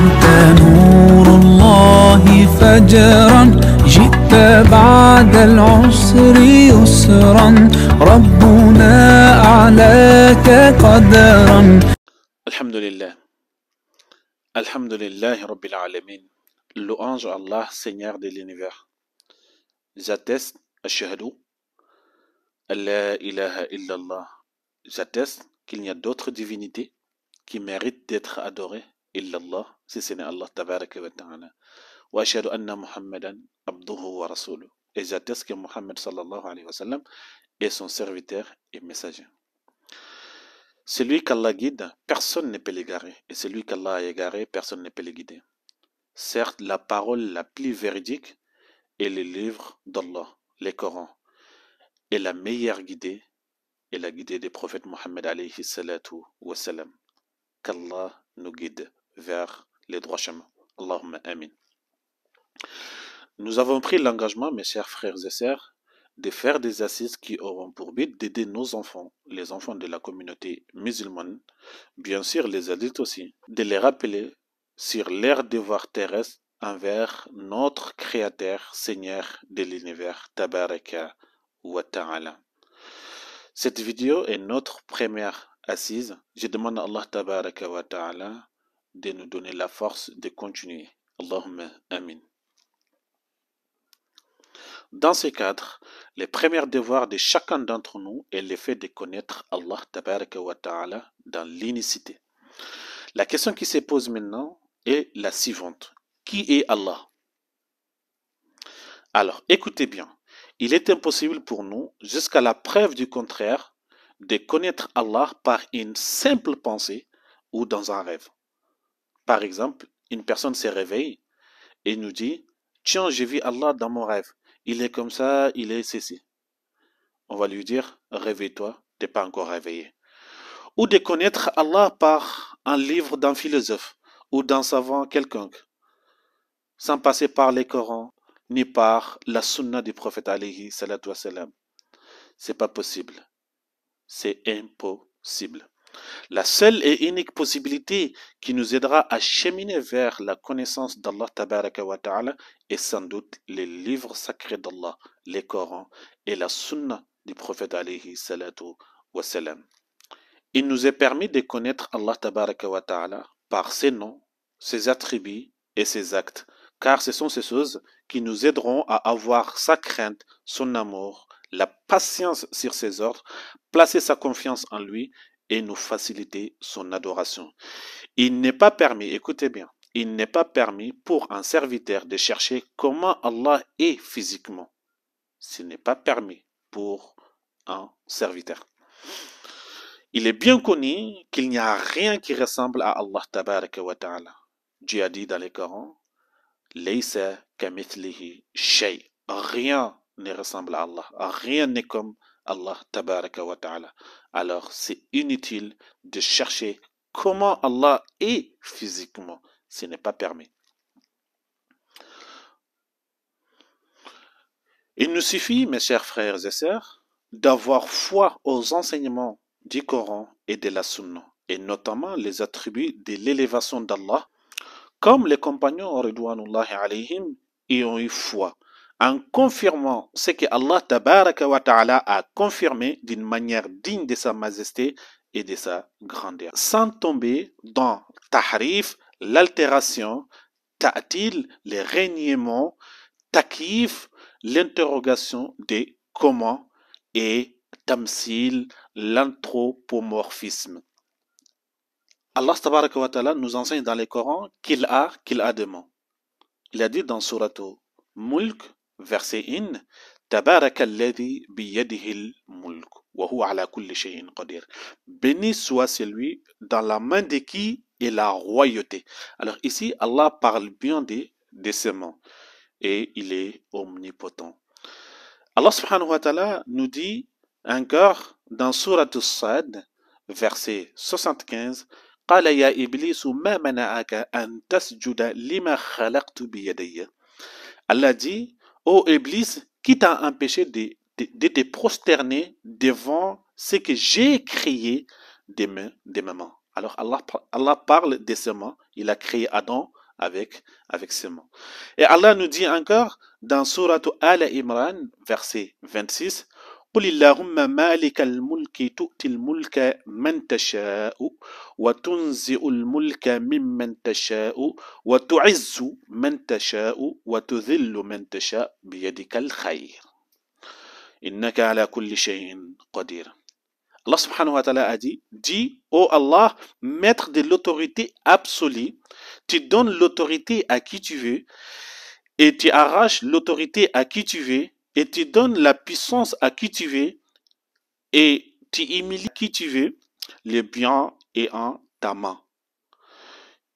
أنت نور الله فجرا جئت بعد العسر يسرا ربنا أعلاك قدرا الحمد لله الحمد لله رب العالمين لؤانج الله سينيار دي لينيفير J'atteste, Ashhadu, لا إله إلا الله qu'il n'y a d'autre divinité qui mérite d'être adorée illallah si ce n'est Allah wa ta'ala anna et j'atteste que Mohammed sallallahu alayhi wa sallam est son serviteur et messager celui qu'Allah guide, personne ne peut l'égarer. Et celui qu'Allah a égaré, personne ne peut le guider. Certes, la parole la plus véridique est le livre d'Allah, le Coran. Et la meilleure guidée est la guidée des prophètes Mohammed alayhi salatu wa sallam. Qu'Allah nous guide vers les droits chemins. Allahumma amin. Nous avons pris l'engagement, mes chers frères et sœurs, de faire des assises qui auront pour but d'aider nos enfants, les enfants de la communauté musulmane, bien sûr les adultes aussi, de les rappeler sur leur devoir terrestre envers notre Créateur, Seigneur de l'univers, Tabaraka wa Ta'ala. Cette vidéo est notre première assise. Je demande à Allah Tabaraka wa Ta'ala de nous donner la force de continuer. Allahumma amin. Dans ce cadre, le premier devoir de chacun d'entre nous est le fait de connaître Allah dans l'unicité. La question qui se pose maintenant est la suivante. Qui est Allah Alors, écoutez bien. Il est impossible pour nous, jusqu'à la preuve du contraire, de connaître Allah par une simple pensée ou dans un rêve. Par exemple, une personne se réveille et nous dit, tiens, j'ai vu Allah dans mon rêve. Il est comme ça, il est ceci. On va lui dire, réveille-toi, t'es pas encore réveillé. Ou de connaître Allah par un livre d'un philosophe ou d'un savant quelconque, sans passer par les Corans ni par la sunna du prophète alayhi salatu salam. C'est pas possible. C'est impossible. La seule et unique possibilité qui nous aidera à cheminer vers la connaissance d'Allah wa ta'ala est sans doute les livres sacrés d'Allah, les Corans et la Sunna du prophète alayhi salam. Il nous est permis de connaître Allah ta'ala par ses noms, ses attributs et ses actes, car ce sont ces choses qui nous aideront à avoir sa crainte, son amour, la patience sur ses ordres, placer sa confiance en lui et nous faciliter son adoration. Il n'est pas permis, écoutez bien, il n'est pas permis pour un serviteur de chercher comment Allah est physiquement. Ce n'est pas permis pour un serviteur. Il est bien connu qu'il n'y a rien qui ressemble à Allah wa ta'ala. Dieu a dit dans les Coran, shay. Rien ne ressemble à Allah. Rien n'est comme Allah tabaraka Alors c'est inutile de chercher comment Allah est physiquement. Ce n'est pas permis. Il nous suffit, mes chers frères et sœurs, d'avoir foi aux enseignements du Coran et de la Sunna, et notamment les attributs de l'élévation d'Allah, comme les compagnons alayhim y ont eu foi en confirmant ce que Allah ta'ala a confirmé d'une manière digne de sa majesté et de sa grandeur, sans tomber dans tahrif, l'altération, ta'til, le régnements, takif, l'interrogation des comment et tamsil, l'anthropomorphisme. Allah ta'ala nous enseigne dans les Coran qu'il a, qu'il a des mots. Il a dit dans surato Mulk, verset in Tabaraka alladhi biyadihi mulk wa huwa ala kulli shay'in qadir. Béni soit celui dans la main de qui est la royauté. Alors ici, Allah parle bien des décemment et il est omnipotent. Allah subhanahu wa ta'ala nous dit encore dans Surat Sad, verset 75, قال يا إبليس ما منعك أن تسجد لما خلقت بيدي Allah dit ô Iblis, qui t'a empêché de, te prosterner devant ce que j'ai créé des mains Alors Allah, parle de ses mains, il a créé Adam avec, avec ses mains. Et Allah nous dit encore dans Surah Al-Imran, verset 26, قل اللهم مالك الملك تؤتي الملك من تشاء وتنزع الملك ممن تشاء وتعز من تشاء وتذل من تشاء بيدك الخير إنك على كل شيء قدير الله سبحانه وتعالى أدي دي أو الله ميتر دي لوتوريتي أبسولي تي دون لوتوريتي أكي تي في تي أراش لوتوريتي أكي تي في et tu donnes la puissance à qui tu veux et tu humilies qui tu veux, le bien est en ta main.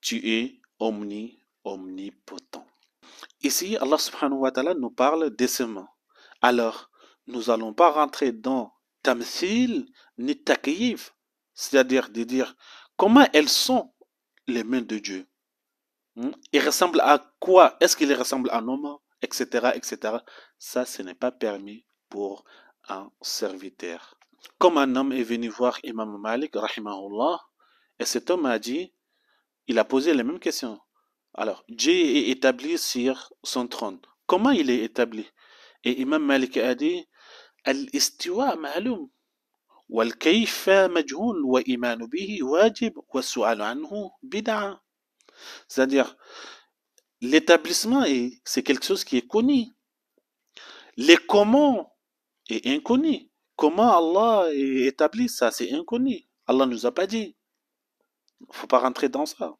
Tu es omni, omnipotent. Ici, Allah subhanahu wa ta'ala nous parle de ses mains. Alors, nous n'allons pas rentrer dans tamsil ni takiv, c'est-à-dire de dire comment elles sont les mains de Dieu. Hmm? Ils ressemblent à quoi Est-ce qu'ils ressemblent à nos mains etc., etc. Ça, ce n'est pas permis pour un serviteur. Comme un homme est venu voir Imam Malik, rahimahullah, et cet homme a dit, il a posé la même question. Alors, j'ai est établi sur son trône. Comment il est établi Et Imam Malik a dit, Al-istiwa C'est-à-dire, L'établissement, c'est quelque chose qui est connu. Le comment est inconnu. Comment Allah établi ça, c'est inconnu. Allah ne nous a pas dit. Il ne faut pas rentrer dans ça.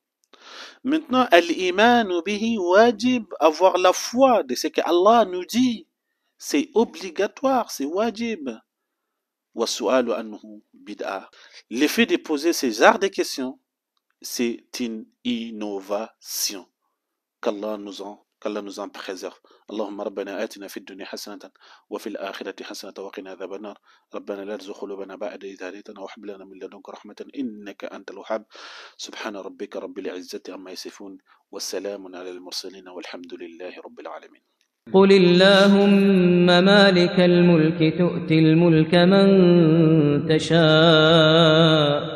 Maintenant, al-iman bihi wajib, avoir la foi de ce que Allah nous dit, c'est obligatoire, c'est wajib. L'effet de poser ces genres de questions, c'est une innovation. كالله nous كالله qu'Allah بخزر اللهم ربنا آتنا في الدنيا حسنة وفي الآخرة حسنة وقنا عذاب النار ربنا لا تزغ قلوبنا بعد إذ هديتنا وهب لنا من لدنك رحمة إنك أنت الوهاب سبحان ربك رب العزة عما يصفون والسلام على المرسلين والحمد لله رب العالمين قل اللهم مالك الملك تؤتي الملك من تشاء